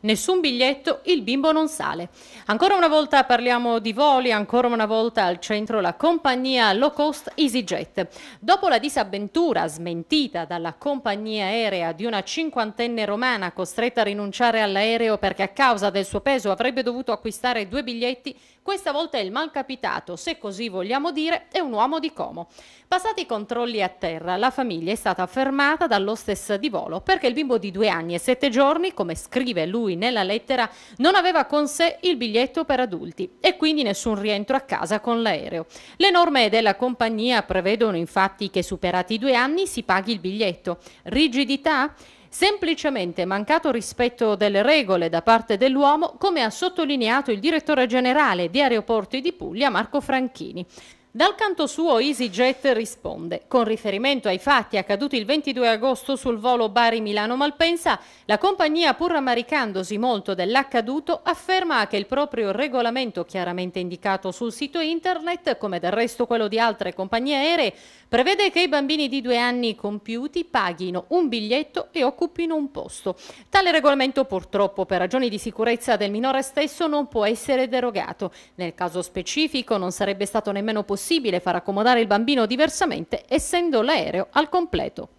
nessun biglietto, il bimbo non sale. Ancora una volta parliamo di voli, ancora una volta al centro la compagnia low cost EasyJet. Dopo la disavventura smentita dalla compagnia aerea di una cinquantenne romana costretta a rinunciare all'aereo perché a causa del suo peso avrebbe dovuto acquistare due biglietti, questa volta il malcapitato, se così vogliamo dire, è un uomo di Como. Passati i controlli a terra, la famiglia è stata fermata dall'hostess di volo perché il bimbo di due anni e sette giorni, come scrive lui lui nella lettera non aveva con sé il biglietto per adulti e quindi nessun rientro a casa con l'aereo. Le norme della compagnia prevedono infatti che superati i due anni si paghi il biglietto. Rigidità? Semplicemente mancato rispetto delle regole da parte dell'uomo, come ha sottolineato il direttore generale di Aeroporti di Puglia Marco Franchini. Dal canto suo EasyJet risponde. Con riferimento ai fatti accaduti il 22 agosto sul volo Bari-Milano-Malpensa, la compagnia pur rammaricandosi molto dell'accaduto afferma che il proprio regolamento chiaramente indicato sul sito internet, come del resto quello di altre compagnie aeree, prevede che i bambini di due anni compiuti paghino un biglietto e occupino un posto. Tale regolamento purtroppo per ragioni di sicurezza del minore stesso non può essere derogato. Nel caso specifico non sarebbe stato nemmeno possibile possibile far accomodare il bambino diversamente essendo l'aereo al completo.